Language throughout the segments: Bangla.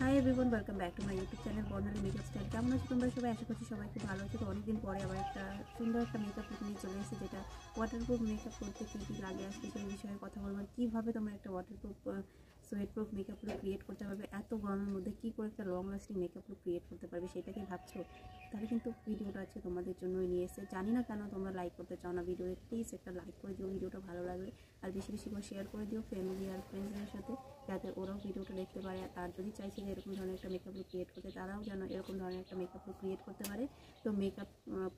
high everyone welcome back to my YouTube channel Barnali makeup style কেমন আছো তোমরা সবাই আশা করছি সবাই খুব ভালো আছে তো অনেকদিন পরে আবার একটা সুন্দর একটা মেকআপ লুক নিয়ে চলে এসেছে যেটা ওয়াটারপ্রুফ মেকআপ করতে কী কী লাগে আজকে সেই বিষয়ে কথা বলবো কীভাবে তোমরা একটা waterproof sweat proof makeup look create করতে পারবে এত গরমের মধ্যে কী করে একটা long lasting makeup look create করতে পারবে সেটাকে ভাবছো তাহলে কিন্তু ভিডিওটা আজকে তোমাদের জন্যই নিয়ে এসে জানি না কেন তোমরা লাইক করতে চাও না ভিডিওতে প্লিজ একটা লাইক করে দিও ভিডিওটা ভালো লাগলে আর বেশি বেশি করে শেয়ার করে দিও ফ্যামিলি আর ফ্রেন্ডসদের সাথে যাতে ওরাও ভিডিওটা দেখতে পারে আর যদি চাইছে যে এরকম ধরনের একটা মেকআপ লুক ক্রিয়েট করতে তারাও যেন এরকম ধরনের একটা মেকআপ লুক ক্রিয়েট করতে পারে তো মেকআপ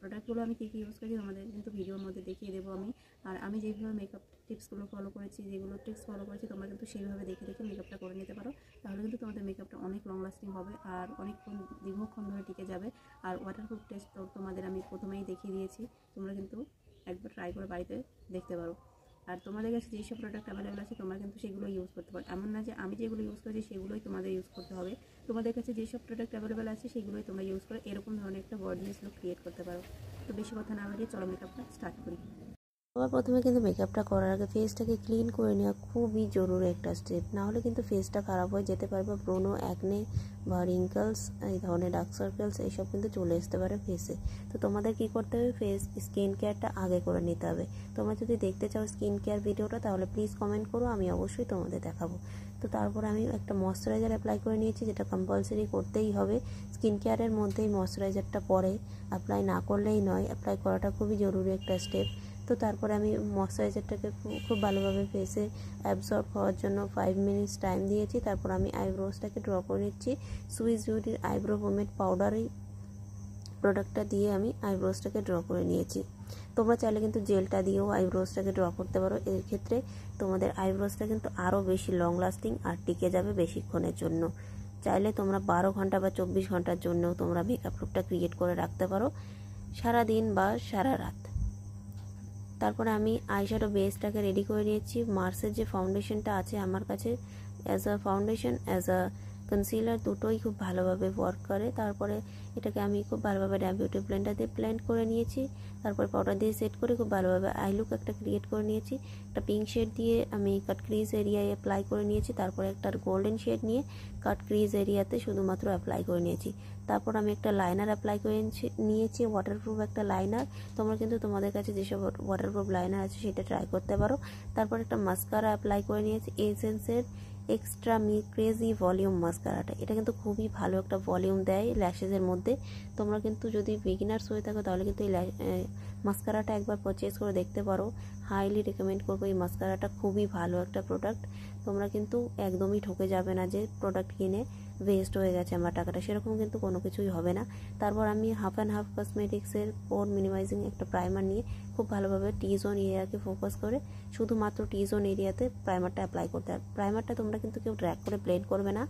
প্রোডাক্টগুলো আমি কী কী ইউজ করি আমাদের কিন্তু ভিডিওর মধ্যে দেখিয়ে দেবো আমি আর আমি যেভাবে মেকআপ টিপসগুলো ফলো করেছি যেগুলো টিপস ফলো করেছি তোমরা কিন্তু সেইভাবে দেখে দেখে মেকআপটা করে নিতে পারো তাহলে কিন্তু তোমাদের মেকআপটা অনেক লং লাস্টিং হবে আর অনেকক্ষণ দীর্ঘক্ষণ ধরে টিকে যাবে আর ওয়াটারপ্রুফ টেস্ট তো তোমাদের আমি প্রথমেই দেখিয়ে দিয়েছি তোমরা কিন্তু একবার ট্রাই করে বাড়িতে দেখতে পারো আর তোমাদের কাছে যেসব প্রোডাক্ট অ্যাভেলেবেল আছে তোমরা কিন্তু সেগুলো ইউজ করতে পারো এমন না যে আমি যেগুলো ইউজ করছি সেগুলোই তোমাদের ইউজ করতে হবে তোমাদের কাছে যেসব প্রোডাক্ট অ্যাভেলেবেল আছে সেগুলোই তোমরা ইউজ করো এরকম ধরনের একটা বডিনেস লুক ক্রিয়েট করতে পারো তো বেশি কথা না আমাকে চলো মেকআপটা স্টার্ট করি সবার প্রথমে কিন্তু মেকআপটা করার আগে ফেসটাকে ক্লিন করে নেওয়া খুবই জরুরি একটা স্টেপ না হলে কিন্তু ফেসটা খারাপ হয়ে যেতে পারে বা ব্রোনো অ্যাকনে বা রিঙ্কলস এই ধরনের ডার্ক সার্কেলস এইসব কিন্তু চলে আসতে পারে ফেসে তো তোমাদের কি করতে হবে ফেস স্কিন কেয়ারটা আগে করে নিতে হবে তোমরা যদি দেখতে চাও স্কিন কেয়ার ভিডিওটা তাহলে প্লিজ কমেন্ট করো আমি অবশ্যই তোমাদের দেখাবো তো তারপর আমি একটা ময়শ্চারাইজার অ্যাপ্লাই করে নিয়েছি যেটা কম্পালসারি করতেই হবে স্কিন কেয়ারের মধ্যেই ময়শ্চারাইজারটা পরে অ্যাপ্লাই না করলেই নয় অ্যাপ্লাই করাটা খুবই জরুরি একটা স্টেপ তো তারপরে আমি ময়শ্চারাইজারটাকে খুব ভালোভাবে ফেসে অ্যাবজর্ব হওয়ার জন্য ফাইভ মিনিটস টাইম দিয়েছি তারপর আমি আইব্রোসটাকে ড্র করে নিচ্ছি সুইস বিউটির আইব্রো পোমেড পাউডারই প্রোডাক্টটা দিয়ে আমি আইব্রোসটাকে ড্র করে নিয়েছি তোমরা চাইলে কিন্তু জেলটা দিয়েও আইব্রোসটাকে ড্র করতে পারো এর ক্ষেত্রে তোমাদের আইব্রোসটা কিন্তু আরও বেশি লং লাস্টিং আর টিকে যাবে বেশিক্ষণের জন্য চাইলে তোমরা বারো ঘন্টা বা চব্বিশ ঘন্টার জন্য তোমরা মেকআপ রুপটা ক্রিয়েট করে রাখতে পারো সারা দিন বা সারা রাত তারপরে আমি আইশ্যাডো বেসটাকে রেডি করে নিয়েছি মার্সের যে ফাউন্ডেশনটা আছে আমার কাছে as a foundation as a concealer দুটোই খুব ভালোভাবে ওয়ার্ক করে তারপরে এটাকে আমি খুব ভালোভাবে ডাবিউটি ব্লেন্ডার দিয়ে প্ল্যান্ট করে নিয়েছি তারপর পাউডার দিয়ে সেট করে খুব ভালোভাবে আই লুক একটা ক্রিয়েট করে নিয়েছি একটা পিঙ্ক শেড দিয়ে আমি কাট ক্রিজ এরিয়ায় অ্যাপ্লাই করে নিয়েছি তারপরে একটা গোল্ডেন শেড নিয়ে কাট ক্রিজ এরিয়াতে শুধুমাত্র অ্যাপ্লাই করে নিয়েছি তারপর আমি একটা লাইনার অ্যাপ্লাই করে নিয়েছি ওয়াটারপ্রুফ একটা লাইনার তোমরা কিন্তু তোমাদের কাছে যেসব ওয়াটারপ্রুফ লাইনার আছে সেটা ট্রাই করতে পারো তারপর একটা মাস্কারা অ্যাপ্লাই করে নিয়েছি এসেন্সের এক্সট্রা মি ক্রেজি ভলিউম মাস্কারাটা এটা কিন্তু খুবই ভালো একটা ভলিউম দেয় ল্যাশেসের মধ্যে তোমরা কিন্তু যদি বিগিনার্স হয়ে থাকো তাহলে কিন্তু এই মাস্কারাটা একবার পারচেস করে দেখতে পারো হাইলি রেকমেন্ড করবো এই মাস্কারাটা খুবই ভালো একটা প্রোডাক্ট তোমরা কিন্তু একদমই ঠকে যাবে না যে প্রোডাক্ট কিনে ওয়েস্ট হয়ে গেছে আমার টাকাটা সেরকম কিন্তু কোনো কিছুই হবে না তারপর আমি হাফ অ্যান্ড হাফ কসমেটিক্সের পর মিনিমাইজিং একটা প্রাইমার নিয়ে খুব ভালোভাবে টি জোন এরিয়াকে ফোকাস করে শুধুমাত্র টি জোন এরিয়াতে প্রাইমারটা অ্যাপ্লাই করতে হয় প্রাইমারটা তোমরা কিন্তু কেউ ড্র্যাক করে ব্লেন্ড করবে না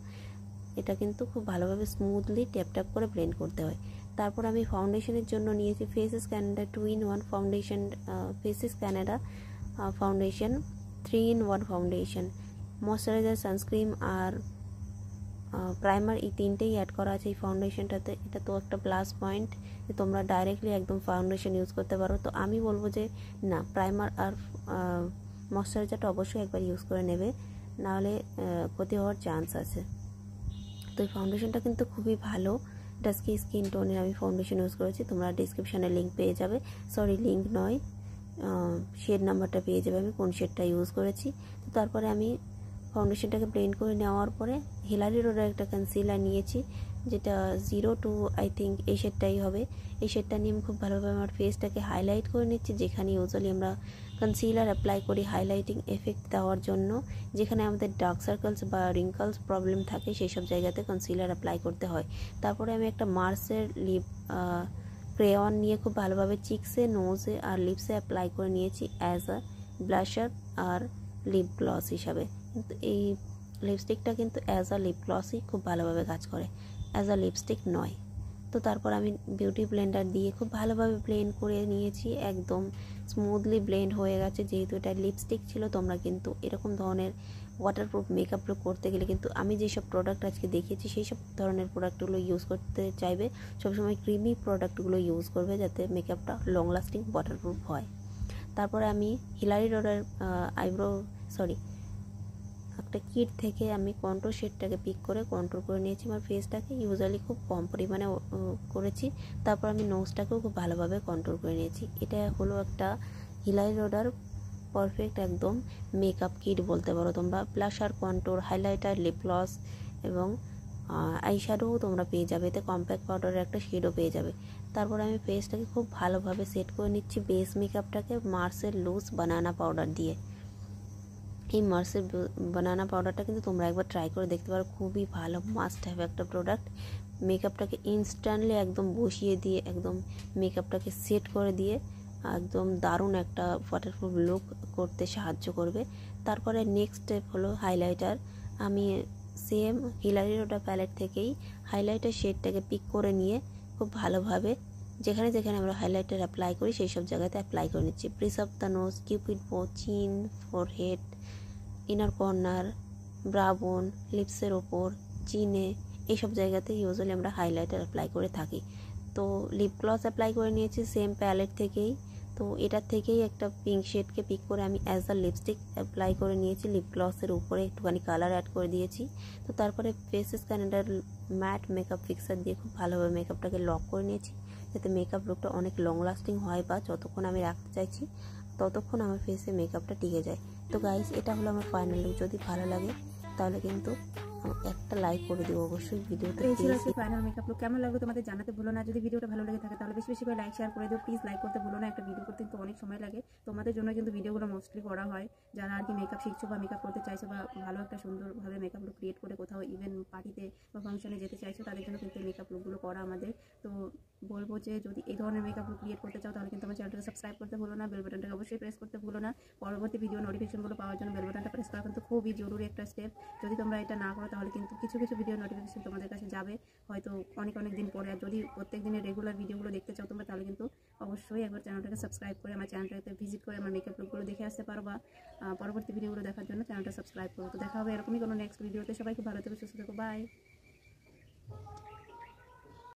এটা কিন্তু খুব ভালোভাবে স্মুথলি ট্যাপ ট্যাপ করে ব্লেন্ড করতে হয় তারপর আমি ফাউন্ডেশনের জন্য নিয়েছি Faces Canada two in one foundation Faces Canada foundation three in one foundation moisturiser sunscreen আর প্রাইমার এই তিনটেই অ্যাড করা আছে এই ফাউন্ডেশনটাতে এটা তো একটা প্লাস পয়েন্ট যে তোমরা ডাইরেক্টলি একদম ফাউন্ডেশন ইউজ করতে পারো তো আমি বলবো যে না প্রাইমার আর ময়শ্চারাইজারটা অবশ্যই একবার ইউজ করে নেবে নাহলে ক্ষতি হওয়ার চান্স আছে তো এই ফাউন্ডেশনটা কিন্তু খুবই ভালো ডাস্কি স্কিন টোনের আমি ফাউন্ডেশন ইউজ করেছি তোমরা ডিসক্রিপশানে লিঙ্ক পেয়ে যাবে সরি লিঙ্ক নয় শেড নাম্বারটা পেয়ে যাবে আমি কোন শেডটা ইউজ করেছি তো তারপরে আমি ফাউন্ডেশনটাকে প্লেন করে নেওয়ার পরে হিলারি রোডের একটা কনসিলার নিয়েছি যেটা জিরো টু আই থিঙ্ক এই শেডটাই হবে এই শেডটা নিয়ে আমি খুব ভালোভাবে আমার ফেসটাকে হাইলাইট করে নিচ্ছি যেখানে ইউজুয়ালি আমরা কনসিলার অ্যাপ্লাই করি হাইলাইটিং এফেক্ট দেওয়ার জন্য যেখানে আমাদের ডার্ক সার্কেলস বা রিঙ্কলস প্রবলেম থাকে সেই সব জায়গাতে কনসিলার অ্যাপ্লাই করতে হয় তারপরে আমি একটা মার্সের লিপ ক্রেওয়ান নিয়ে খুব ভালোভাবে চিক্সে নোজে আর লিপসে অ্যাপ্লাই করে নিয়েছি অ্যাজ আ ব্লাশার আর লিপ গ্লস হিসাবে কিন্তু এই লিপস্টিকটা কিন্তু অ্যাজ আ লিপ গ্লসই খুব ভালোভাবে কাজ করে অ্যাজ আ লিপস্টিক নয় তো তারপর আমি বিউটি ব্লেন্ডার দিয়ে খুব ভালোভাবে ব্লেন্ড করে নিয়েছি একদম স্মুথলি ব্লেন্ড হয়ে গেছে যেহেতু এটা লিপস্টিক ছিল তোমরা কিন্তু এরকম ধরনের ওয়াটারপ্রুফ মেকআপ করতে গেলে কিন্তু আমি যেসব প্রোডাক্ট আজকে দেখিয়েছি সেই সব ধরনের প্রোডাক্টগুলো ইউজ করতে চাইবে সবসময় ক্রিমি প্রোডাক্টগুলো ইউজ করবে যাতে মেকআপটা লং লাস্টিং ওয়াটারপ্রুফ হয় তারপরে আমি হিলারি রোডের আইব্রো সরি একটা কিট থেকে আমি কন্ট্রোল শেডটাকে পিক করে কন্ট্রোল করে নিয়েছি আমার ফেসটাকে ইউজুয়ালি খুব কম পরিমাণে করেছি তারপর আমি নোজটাকেও খুব ভালোভাবে কন্ট্রোল করে নিয়েছি এটা হলো একটা হিলাই রোডার পারফেক্ট একদম মেকআপ কিট বলতে পারো তোমরা blusher control highlighter lip gloss এবং আইশ্যাডোও তোমরা পেয়ে যাবে এতে কম্প্যাক্ট পাউডারের একটা শেডও পেয়ে যাবে তারপর আমি ফেসটাকে খুব ভালোভাবে সেট করে নিচ্ছি বেস মেকআপটাকে মার্সের লুজ বানানা পাউডার দিয়ে এই মার্সের বানানা পাউডারটা কিন্তু তোমরা একবার ট্রাই করে দেখতে পারো খুবই ভালো মাস্ট হ্যাভ একটা প্রোডাক্ট মেকআপটাকে ইনস্ট্যান্টলি একদম বসিয়ে দিয়ে একদম মেকআপটাকে সেট করে দিয়ে একদম দারুণ একটা ওয়াটারপ্রুফ লুক করতে সাহায্য করবে তারপরে নেক্সট স্টেপ হলো হাইলাইটার আমি সেম হিলারিওটা প্যালেট থেকেই হাইলাইটার শেডটাকে পিক করে নিয়ে খুব ভালোভাবে যেখানে যেখানে আমরা হাইলাইটার অ্যাপ্লাই করি সেই সব জায়গাতে অ্যাপ্লাই করে নিচ্ছি bridge of the nose Cupid bow chin head inner corner brow bone লিপসের ওপর চিনে এইসব জায়গাতে ইউজুয়ালি আমরা হাইলাইটার অ্যাপ্লাই করে থাকি তো লিপ গ্লস অ্যাপ্লাই করে নিয়েছি সেম প্যালেট থেকেই তো এটার থেকেই একটা পিঙ্ক শেডকে পিক করে আমি অ্যাজ আ লিপস্টিক অ্যাপ্লাই করে নিয়েছি লিপ গ্লসের উপরে একটুখানি কালার অ্যাড করে দিয়েছি তো তারপরে ফেসেস ক্যানাডার ম্যাট মেকআপ ফিক্সার দিয়ে খুব ভালোভাবে মেকআপটাকে লক করে নিয়েছি যাতে মেকআপ লুকটা অনেক লং লাস্টিং হয় বা যতক্ষণ আমি রাখতে চাইছি ততক্ষণ আমার ফেসে মেকআপটা টিকে যায় তো গাইস এটা হলো আমার ফাইনাল লুক যদি ভালো লাগে তাহলে কিন্তু একটা লাইক করে দিও অবশ্যই ভিডিওতে এই ছিল আজকে ফাইনাল মেকআপ লুক কেমন লাগলো তোমাদের জানাতে ভুলো না যদি ভিডিওটা ভালো লেগে থাকে তাহলে বেশি বেশি করে লাইক শেয়ার করে দিও প্লিজ লাইক করতে ভুলো না একটা ভিডিও করতে কিন্তু অনেক সময় লাগে তোমাদের জন্য কিন্তু ভিডিওগুলো মোস্টলি করা হয় যারা আর কি মেকআপ শিখছো বা মেকআপ করতে চাইছো বা ভালো একটা সুন্দরভাবে মেকআপ লুক ক্রিয়েট করে কোথাও ইভেন পার্টিতে বা ফাংশনে যেতে চাইছো তাদের জন্য কিন্তু মেকআপ লুকগুলো করা আমাদের তো বলবো যে যদি এই ধরনের মেকআপ ক্রিয়েট করতে চাও তাহলে কিন্তু আমার চ্যানেলটাকে সাবস্ক্রাইব করতে ভুলো না বেল বাটনটাকে অবশ্যই প্রেস করতে ভুলো না পরবর্তী ভিডিও নোটিফিকেশনগুলো পাওয়ার জন্য বেল বাটনটা প্রেস করা কিন্তু খুবই জরুরি একটা স্টেপ যদি তোমরা এটা না করো তাহলে কিন্তু কিছু কিছু ভিডিও নোটিফিকেশন তোমাদের কাছে যাবে হয়তো অনেক অনেক দিন পরে আর যদি প্রত্যেক দিনের রেগুলার ভিডিওগুলো দেখতে চাও তোমরা তাহলে কিন্তু অবশ্যই একবার চ্যানেলটাকে সাবস্ক্রাইব করে আমার চ্যানেলটাকে ভিজিট করে আমার মেকআপ লুকগুলো দেখে আসতে পারো বা পরবর্তী ভিডিওগুলো দেখার জন্য চ্যানেলটা সাবস্ক্রাইব করো তো দেখা হবে এরকমই কোনো নেক্সট ভিডিওতে সবাইকে ভালো থেকে সুস্থ থাকো বাই